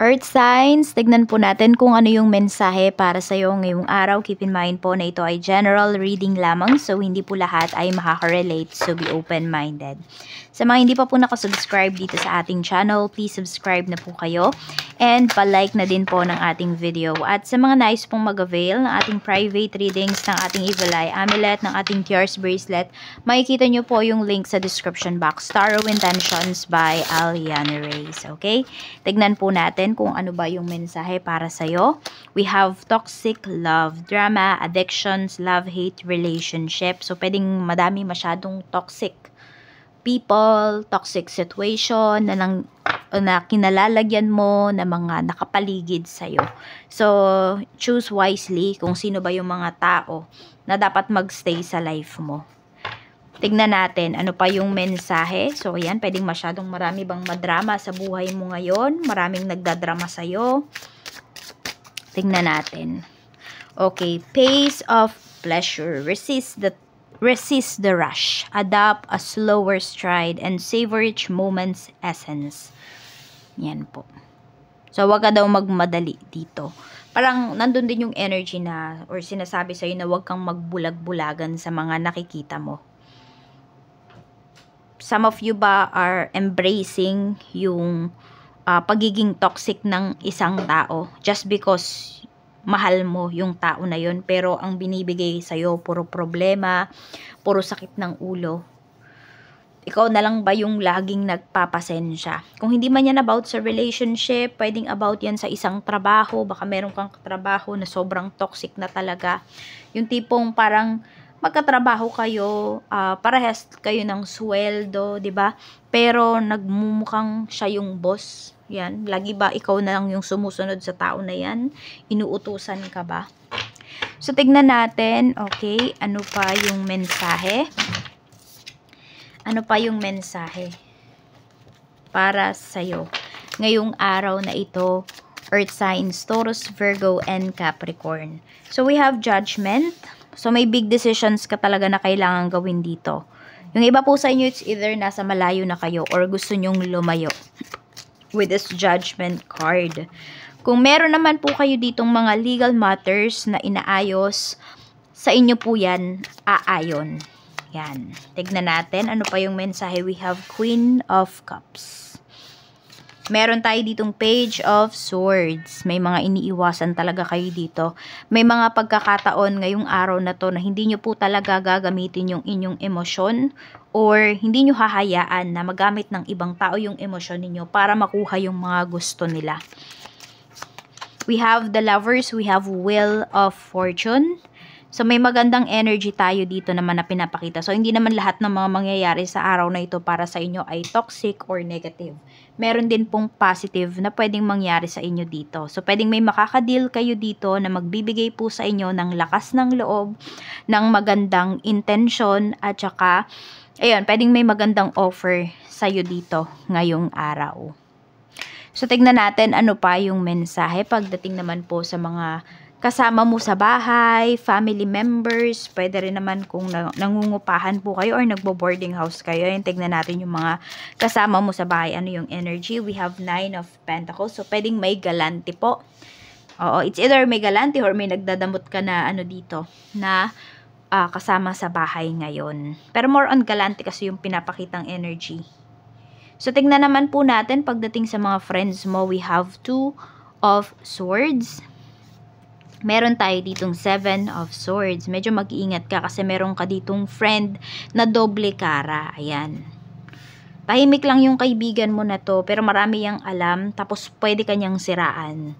Earth signs, tignan po natin kung ano yung mensahe para sa iyo ngayong araw. Keep in mind po na ito ay general reading lamang so hindi po lahat ay makaka-relate so be open-minded. Sa mga hindi pa po nakasubscribe dito sa ating channel, please subscribe na po kayo. And palike na din po ng ating video. At sa mga nice pong mag-avail ng ating private readings, ng ating Evil Eye Amulet, ng ating Tears Bracelet, makikita nyo po yung link sa description box. Tarot Intentions by Aliana Reyes. Okay? Tignan po natin kung ano ba yung mensahe para sa'yo. We have toxic love, drama, addictions, love-hate relationship. So, pwedeng madami masyadong toxic people, toxic situation na, nang, na kinalalagyan mo na mga nakapaligid sa iyo. So, choose wisely kung sino ba yung mga tao na dapat magstay sa life mo. Tignan natin ano pa yung mensahe. So, ayan, pwedeng masyadong marami bang madrama sa buhay mo ngayon. Maraming nagdadrama iyo. Tignan natin. Okay, pace of pleasure. Resist the Resist the rush, adopt a slower stride, and savor each moment's essence. Yan po. So, wag ka daw magmadali dito. Parang nandun din yung energy na or sinasabi sa'yo na wag kang magbulag-bulagan sa mga nakikita mo. Some of you ba are embracing yung uh, pagiging toxic ng isang tao just because mahal mo yung tao na yon pero ang binibigay sa iyo puro problema, puro sakit ng ulo. Ikaw na lang ba yung laging nagpapasensya? Kung hindi man yan about sa relationship, pwedeng about yan sa isang trabaho. Baka meron kang trabaho na sobrang toxic na talaga. Yung tipong parang magkatrabaho kayo, uh, parehas kayo ng sweldo, 'di ba? Pero nagmumukhang siya yung boss yan, lagi ba ikaw na lang yung sumusunod sa tao na yan? Inuutusan ka ba? So, tignan natin, okay, ano pa yung mensahe? Ano pa yung mensahe para sa'yo ngayong araw na ito, Earth signs, Taurus, Virgo, and Capricorn. So, we have judgment. So, may big decisions ka talaga na kailangan gawin dito. Yung iba po sa inyo, it's either nasa malayo na kayo or gusto nyong lumayo with this judgment card. Kung meron naman po kayo ditong mga legal matters na inaayos, sa inyo po yan aayon. Yan. Tignan natin ano pa yung mensahe. We have Queen of Cups. Meron tayo ditong page of swords. May mga iniiwasan talaga kayo dito. May mga pagkakataon ngayong araw na to na hindi nyo po talaga gagamitin yung inyong emosyon or hindi nyo hahayaan na magamit ng ibang tao yung emosyon ninyo para makuha yung mga gusto nila. We have the lovers, we have will of fortune So may magandang energy tayo dito naman na pinapakita. So hindi naman lahat ng mga mangyayari sa araw na ito para sa inyo ay toxic or negative. Meron din pong positive na pwedeng mangyari sa inyo dito. So pwedeng may makakadeal kayo dito na magbibigay po sa inyo ng lakas ng loob, ng magandang intention at saka ayun, pwedeng may magandang offer sa iyo dito ngayong araw. So tingnan natin ano pa yung mensahe pagdating naman po sa mga kasama mo sa bahay, family members, pwede rin naman kung nangungupahan po kayo or nagbo-boarding house kayo. Ayun, tignan natin yung mga kasama mo sa bahay, ano yung energy. We have 9 of pentacles, so pwedeng may galante po. Oo, it's either may galante or may nagdadamot ka na ano dito, na uh, kasama sa bahay ngayon. Pero more on galante kasi yung pinapakitang energy. So, tignan naman po natin pagdating sa mga friends mo, we have two of swords meron tayo ditong 7 of swords. Medyo mag-iingat ka kasi meron ka ditong friend na doble kara. Ayan. Tahimik lang yung kaibigan mo na to, pero marami yang alam, tapos pwede kanyang siraan.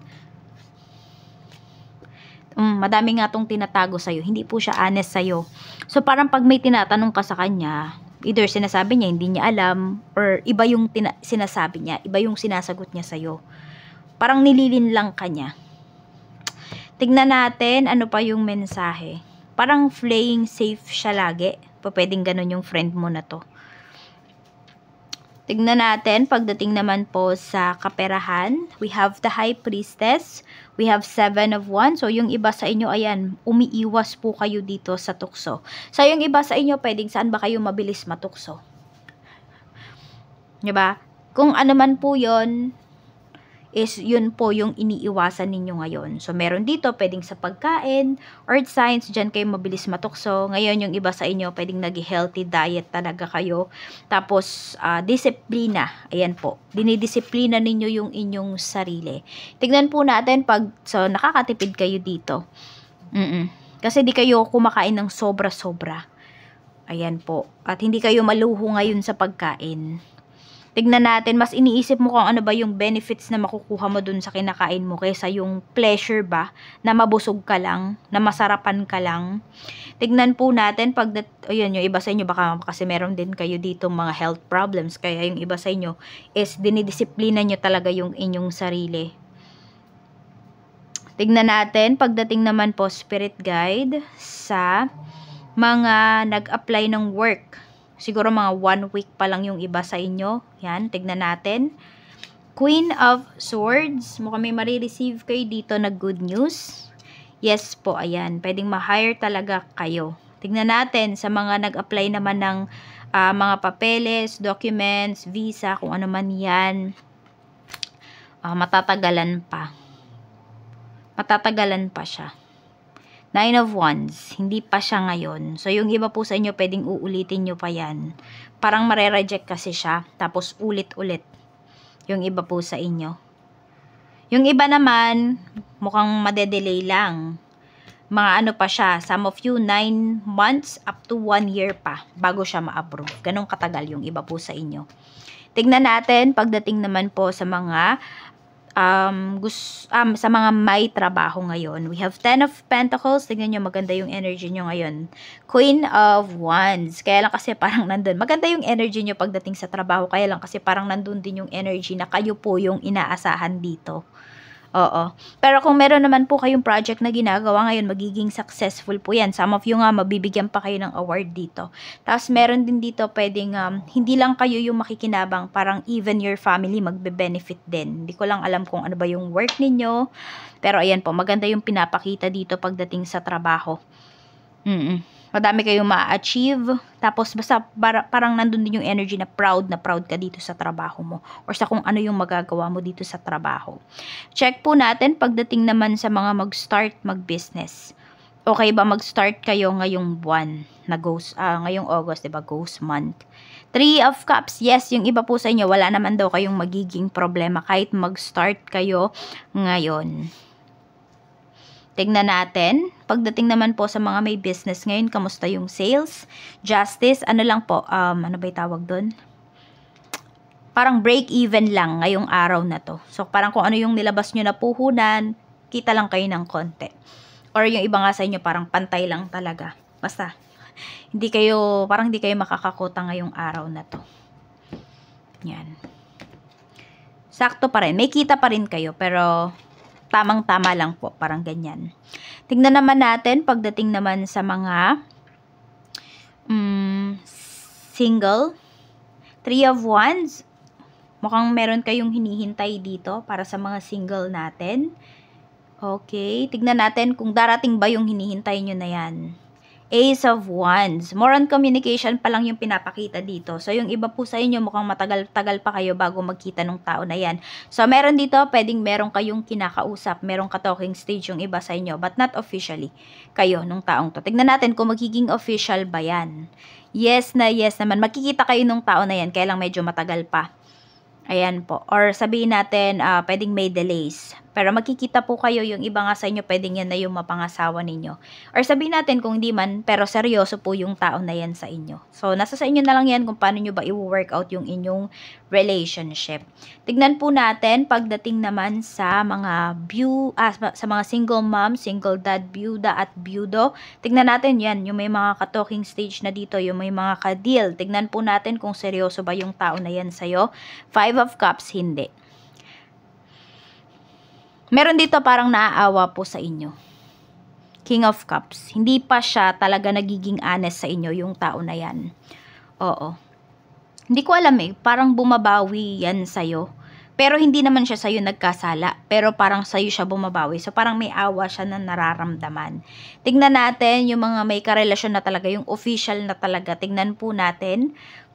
Um, madami nga tong tinatago sa'yo. Hindi po siya honest sa'yo. So, parang pag may tinatanong ka sa kanya, either sinasabi niya, hindi niya alam, or iba yung sinasabi niya, iba yung sinasagot niya sa'yo. Parang nililin lang kanya Tignan natin ano pa yung mensahe. Parang flaying safe siya lagi. Pa pwedeng ganun yung friend mo na to. Tignan natin pagdating naman po sa kaperahan. We have the High Priestess. We have Seven of Wands. So, yung iba sa inyo, ayan, umiiwas po kayo dito sa tukso. So, yung iba sa inyo, pwedeng saan ba kayo mabilis matukso? ba? Diba? Kung ano man po yon is yun po yung iniiwasan ninyo ngayon. So, meron dito, pwedeng sa pagkain, earth signs, dyan kayo mabilis matukso. Ngayon, yung iba sa inyo, pwedeng nag-healthy diet talaga kayo. Tapos, uh, disiplina. Ayan po. Dinidisiplina ninyo yung inyong sarili. Tignan po natin pag, so, nakakatipid kayo dito. Mm, -mm. Kasi di kayo kumakain ng sobra-sobra. Ayan po. At hindi kayo maluho ngayon sa pagkain tignan natin, mas iniisip mo kung ano ba yung benefits na makukuha mo dun sa kinakain mo kaysa yung pleasure ba na mabusog ka lang, na masarapan ka lang. Tignan po natin pag, ayun, yung iba sa inyo, baka kasi meron din kayo dito mga health problems, kaya yung iba sa inyo is dinidisiplina nyo talaga yung inyong sarili. Tignan natin, pagdating naman po spirit guide sa mga nag-apply ng work Siguro mga one week pa lang yung iba sa inyo. Yan, tignan natin. Queen of Swords. Mukhang may marireceive kayo dito na good news. Yes po, ayan. Pwedeng ma-hire talaga kayo. Tignan natin sa mga nag-apply naman ng uh, mga papeles, documents, visa, kung ano man yan. Uh, matatagalan pa. Matatagalan pa siya. Nine of Wands, hindi pa siya ngayon. So, yung iba po sa inyo, pwedeng uulitin nyo pa yan. Parang mare-reject kasi siya, tapos ulit-ulit yung iba po sa inyo. Yung iba naman, mukhang madedelay lang. Mga ano pa siya, some of you, 9 months up to 1 year pa bago siya ma-approve. Ganong katagal yung iba po sa inyo. Tignan natin pagdating naman po sa mga um, gusto, um, sa mga may trabaho ngayon. We have Ten of Pentacles. Tingnan nyo, maganda yung energy nyo ngayon. Queen of Wands. Kaya lang kasi parang nandun. Maganda yung energy nyo pagdating sa trabaho. Kaya lang kasi parang nandun din yung energy na kayo po yung inaasahan dito. Oo. Pero kung meron naman po kayong project na ginagawa ngayon, magiging successful po yan. Some of you nga, mabibigyan pa kayo ng award dito. Tapos meron din dito pwedeng, um, hindi lang kayo yung makikinabang, parang even your family magbe-benefit din. Hindi ko lang alam kung ano ba yung work ninyo. Pero ayan po, maganda yung pinapakita dito pagdating sa trabaho. Mm-mm madami kayong ma-achieve. Tapos, basta para, parang nandun din yung energy na proud na proud ka dito sa trabaho mo or sa kung ano yung magagawa mo dito sa trabaho. Check po natin pagdating naman sa mga mag-start mag-business. Okay ba mag-start kayo ngayong buwan na goes, uh, ngayong August, 'di ba? Ghost month. Three of Cups, yes, yung iba po sa inyo, wala naman daw kayong magiging problema kahit mag-start kayo ngayon. Tingnan natin, pagdating naman po sa mga may business ngayon, kamusta yung sales, justice, ano lang po, um, ano ba tawag doon? Parang break-even lang ngayong araw na to. So, parang kung ano yung nilabas nyo na puhunan, kita lang kayo ng konti. Or yung iba nga sa inyo, parang pantay lang talaga. Basta, hindi kayo, parang hindi kayo makakakota ngayong araw na to. Yan. Sakto pa rin. May kita pa rin kayo, pero tamang-tama lang po, parang ganyan. Tingnan naman natin pagdating naman sa mga um, single. Three of Wands, mukhang meron kayong hinihintay dito para sa mga single natin. Okay, tignan natin kung darating ba yung hinihintay nyo na yan. Ace of Wands. More on communication pa lang yung pinapakita dito. So, yung iba po sa inyo, mukhang matagal-tagal pa kayo bago magkita ng tao na yan. So, meron dito, pwedeng meron kayong kinakausap, meron ka-talking stage yung iba sa inyo, but not officially kayo nung taong to. Tignan natin kung magiging official ba yan. Yes na yes naman. Magkikita kayo nung tao na yan, kaya lang medyo matagal pa. Ayan po. Or sabihin natin, uh, pwedeng may delays pero makikita po kayo yung iba nga sa inyo, pwedeng yan na yung mapangasawa ninyo. Or sabihin natin kung di man, pero seryoso po yung tao na yan sa inyo. So, nasa sa inyo na lang yan kung paano nyo ba i-work out yung inyong relationship. Tignan po natin pagdating naman sa mga view, ah, sa mga single mom, single dad, byuda at byudo. Tignan natin yan, yung may mga ka-talking stage na dito, yung may mga ka-deal. Tignan po natin kung seryoso ba yung tao na yan sa'yo. Five of Cups, hindi meron dito parang naaawa po sa inyo. King of Cups. Hindi pa siya talaga nagiging honest sa inyo yung tao na yan. Oo. Hindi ko alam eh. Parang bumabawi yan sa'yo. Pero hindi naman siya sa'yo nagkasala. Pero parang sa'yo siya bumabawi. So parang may awa siya na nararamdaman. Tignan natin yung mga may karelasyon na talaga. Yung official na talaga. Tignan po natin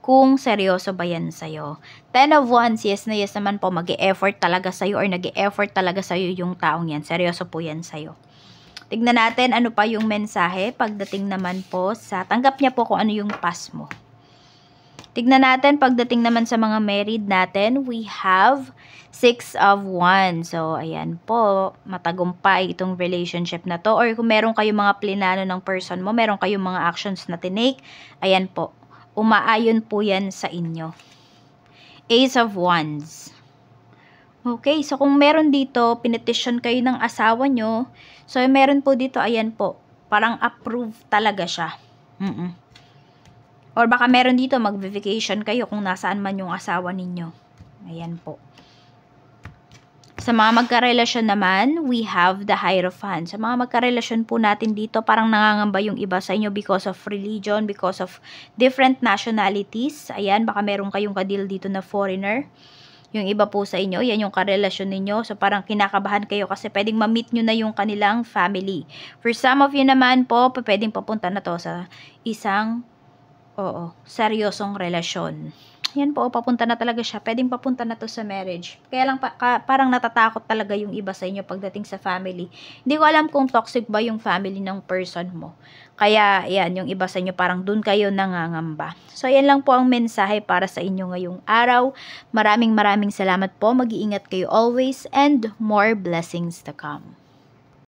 kung seryoso ba yan sa'yo. 10 of Wands, yes na yes naman po, mag effort talaga sa'yo or nag -e effort talaga sa'yo yung taong yan. Seryoso po yan sa'yo. Tignan natin ano pa yung mensahe pagdating naman po sa tanggap niya po kung ano yung pass mo. Tignan natin pagdating naman sa mga married natin, we have 6 of Wands. So, ayan po, matagumpay itong relationship na to. Or kung meron kayong mga plinano ng person mo, meron kayong mga actions na tinake, ayan po, umaayon po yan sa inyo. Ace of Wands. Okay, so kung meron dito, pinetition kayo ng asawa nyo, so meron po dito, ayan po, parang approve talaga siya. Mm -mm. Or baka meron dito, mag-vacation kayo kung nasaan man yung asawa ninyo. Ayan po. Sa mga magkarelasyon naman, we have the Hierophant. Sa mga magkarelasyon po natin dito, parang nangangamba yung iba sa inyo because of religion, because of different nationalities. Ayan, baka meron kayong kadil dito na foreigner. Yung iba po sa inyo, yan yung karelasyon ninyo. So parang kinakabahan kayo kasi pwedeng ma-meet nyo na yung kanilang family. For some of you naman po, pwedeng papunta na to sa isang, oo, seryosong relasyon yan po, papunta na talaga siya. Pwedeng papunta na to sa marriage. Kaya lang pa, ka, parang natatakot talaga yung iba sa inyo pagdating sa family. Hindi ko alam kung toxic ba yung family ng person mo. Kaya, yan, yung iba sa inyo parang dun kayo nangangamba. So, yan lang po ang mensahe para sa inyo ngayong araw. Maraming maraming salamat po. Mag-iingat kayo always and more blessings to come.